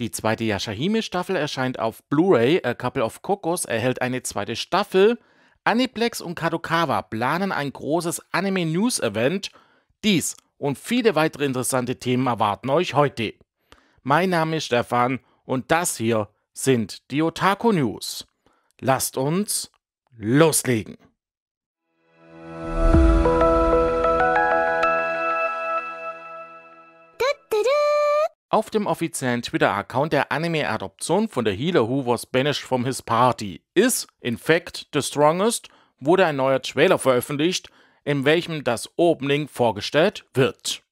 Die zweite Yashahime-Staffel erscheint auf Blu-ray. A Couple of Cocos erhält eine zweite Staffel. Aniplex und Kadokawa planen ein großes Anime-News-Event. Dies und viele weitere interessante Themen erwarten euch heute. Mein Name ist Stefan und das hier sind die Otaku News. Lasst uns loslegen. Auf dem offiziellen Twitter-Account der Anime-Adoption von der Healer Who Was Banished From His Party Is, in fact, The Strongest, wurde ein neuer Trailer veröffentlicht, in welchem das Opening vorgestellt wird.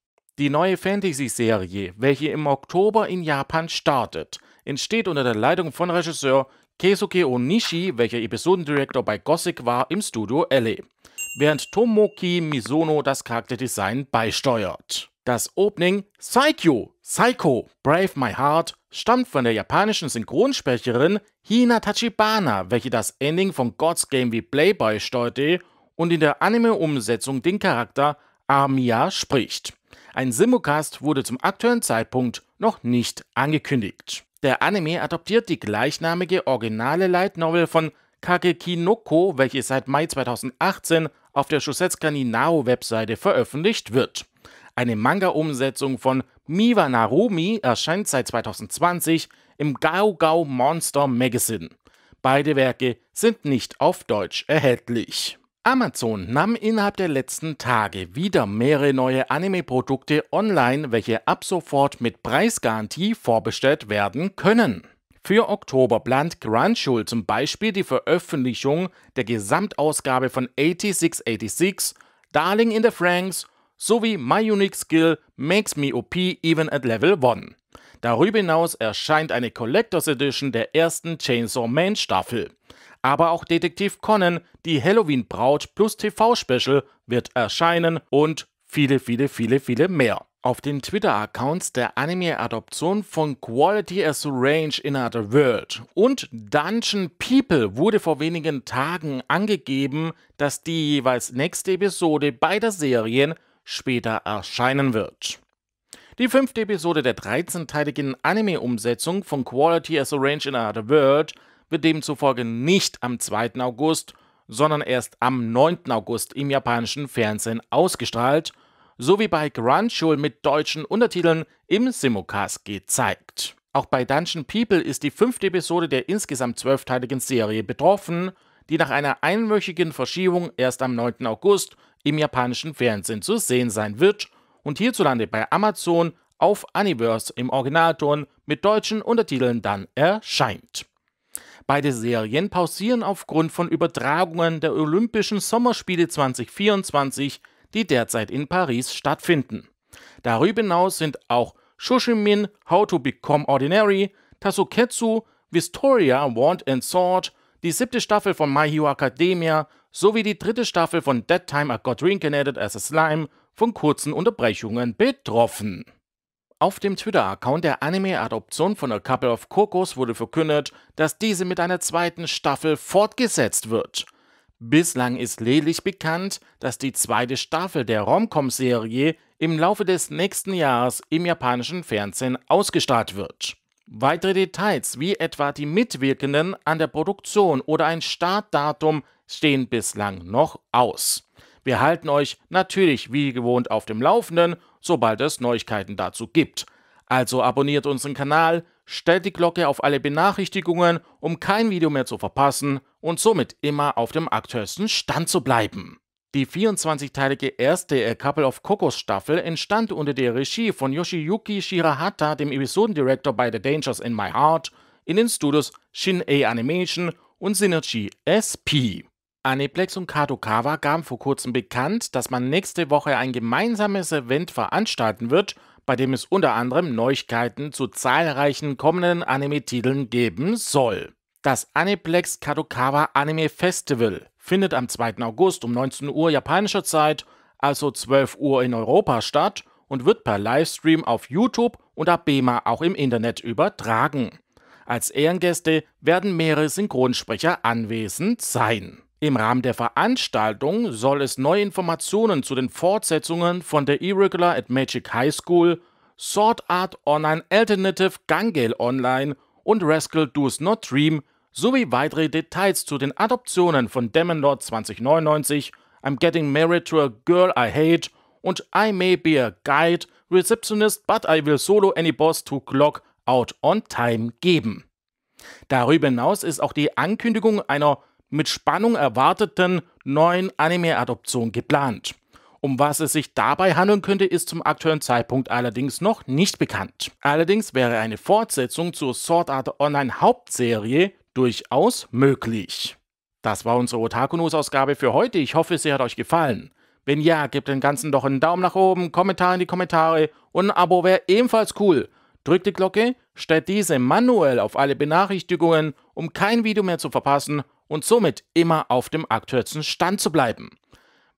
Die neue Fantasy-Serie, welche im Oktober in Japan startet, entsteht unter der Leitung von Regisseur Keisuke Onishi, welcher Episodendirektor bei Gothic war, im Studio LA, während Tomoki Misono das Charakterdesign beisteuert. Das Opening Psycho Psycho, Brave My Heart stammt von der japanischen Synchronsprecherin Hina Tachibana, welche das Ending von God's Game wie Playboy steuerte und in der Anime-Umsetzung den Charakter Armia spricht. Ein Simulcast wurde zum aktuellen Zeitpunkt noch nicht angekündigt. Der Anime adoptiert die gleichnamige originale Light Novel von Kageki Noko, welche seit Mai 2018 auf der Shusetsuka Ninao Webseite veröffentlicht wird. Eine Manga-Umsetzung von Miwa Narumi erscheint seit 2020 im Gao Gao Monster Magazine. Beide Werke sind nicht auf Deutsch erhältlich. Amazon nahm innerhalb der letzten Tage wieder mehrere neue Anime-Produkte online, welche ab sofort mit Preisgarantie vorbestellt werden können. Für Oktober plant Crunchul zum Beispiel die Veröffentlichung der Gesamtausgabe von 8686, Darling in the Franks sowie My Unique Skill Makes Me OP Even at Level 1. Darüber hinaus erscheint eine Collectors Edition der ersten Chainsaw Man Staffel. Aber auch Detektiv Conan, die Halloween Braut plus TV-Special wird erscheinen und viele, viele, viele, viele mehr. Auf den Twitter-Accounts der Anime-Adoption von Quality as Range in Another World und Dungeon People wurde vor wenigen Tagen angegeben, dass die jeweils nächste Episode beider Serien später erscheinen wird. Die fünfte Episode der 13-teiligen Anime-Umsetzung von Quality as Arranged in Another World wird demzufolge nicht am 2. August, sondern erst am 9. August im japanischen Fernsehen ausgestrahlt, sowie bei Grandschul mit deutschen Untertiteln im Simulcast gezeigt. Auch bei Dungeon People ist die fünfte Episode der insgesamt zwölfteiligen Serie betroffen, die nach einer einwöchigen Verschiebung erst am 9. August im japanischen Fernsehen zu sehen sein wird und hierzulande bei Amazon auf Aniverse im Originalton mit deutschen Untertiteln dann erscheint. Beide Serien pausieren aufgrund von Übertragungen der Olympischen Sommerspiele 2024, die derzeit in Paris stattfinden. Darüber hinaus sind auch Shushimin, How to Become Ordinary, Tasuketsu, Vistoria, Wand and Sword die siebte Staffel von My Hero Academia sowie die dritte Staffel von Dead Time I Got Reincarnated as a Slime von kurzen Unterbrechungen betroffen. Auf dem Twitter-Account der Anime-Adoption von A Couple of Cocos wurde verkündet, dass diese mit einer zweiten Staffel fortgesetzt wird. Bislang ist lediglich bekannt, dass die zweite Staffel der Romcom-Serie im Laufe des nächsten Jahres im japanischen Fernsehen ausgestrahlt wird. Weitere Details, wie etwa die Mitwirkenden an der Produktion oder ein Startdatum, stehen bislang noch aus. Wir halten euch natürlich wie gewohnt auf dem Laufenden, sobald es Neuigkeiten dazu gibt. Also abonniert unseren Kanal, stellt die Glocke auf alle Benachrichtigungen, um kein Video mehr zu verpassen und somit immer auf dem aktuellsten Stand zu bleiben. Die 24-teilige erste A Couple of Cocos Staffel entstand unter der Regie von Yoshiyuki Shirahata, dem Episodendirektor bei The Dangers in My Heart, in den Studios Shin-A Animation und Synergy SP. Aniplex und Kadokawa gaben vor kurzem bekannt, dass man nächste Woche ein gemeinsames Event veranstalten wird, bei dem es unter anderem Neuigkeiten zu zahlreichen kommenden Anime-Titeln geben soll. Das Aniplex Kadokawa Anime Festival findet am 2. August um 19 Uhr japanischer Zeit, also 12 Uhr in Europa statt und wird per Livestream auf YouTube und Abema auch im Internet übertragen. Als Ehrengäste werden mehrere Synchronsprecher anwesend sein. Im Rahmen der Veranstaltung soll es neue Informationen zu den Fortsetzungen von der Irregular at Magic High School, Sword Art Online Alternative Gangale Online und Rascal Does Not Dream sowie weitere Details zu den Adoptionen von Demon Lord 2099, I'm Getting Married to a Girl I Hate und I May Be a Guide, Receptionist, but I Will Solo Any Boss to Clock Out on Time geben. Darüber hinaus ist auch die Ankündigung einer mit Spannung erwarteten neuen Anime-Adoption geplant. Um was es sich dabei handeln könnte, ist zum aktuellen Zeitpunkt allerdings noch nicht bekannt. Allerdings wäre eine Fortsetzung zur Sword Art Online Hauptserie durchaus möglich. Das war unsere Otaku News Ausgabe für heute. Ich hoffe, sie hat euch gefallen. Wenn ja, gebt dem Ganzen doch einen Daumen nach oben, Kommentar in die Kommentare und ein Abo wäre ebenfalls cool. Drückt die Glocke, stellt diese manuell auf alle Benachrichtigungen, um kein Video mehr zu verpassen und somit immer auf dem aktuellsten Stand zu bleiben.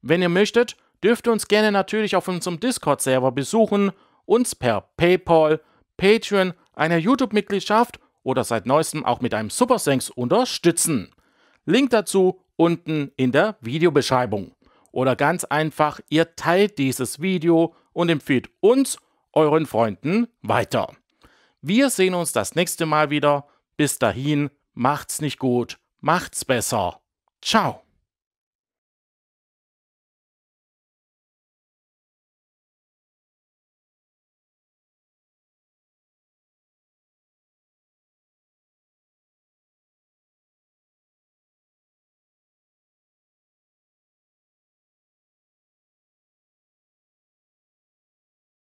Wenn ihr möchtet, dürft ihr uns gerne natürlich auf unserem Discord-Server besuchen, uns per PayPal, Patreon, einer YouTube-Mitgliedschaft oder seit neuestem auch mit einem Super Thanks unterstützen. Link dazu unten in der Videobeschreibung. Oder ganz einfach, ihr teilt dieses Video und empfiehlt uns euren Freunden weiter. Wir sehen uns das nächste Mal wieder. Bis dahin, macht's nicht gut, macht's besser. Ciao.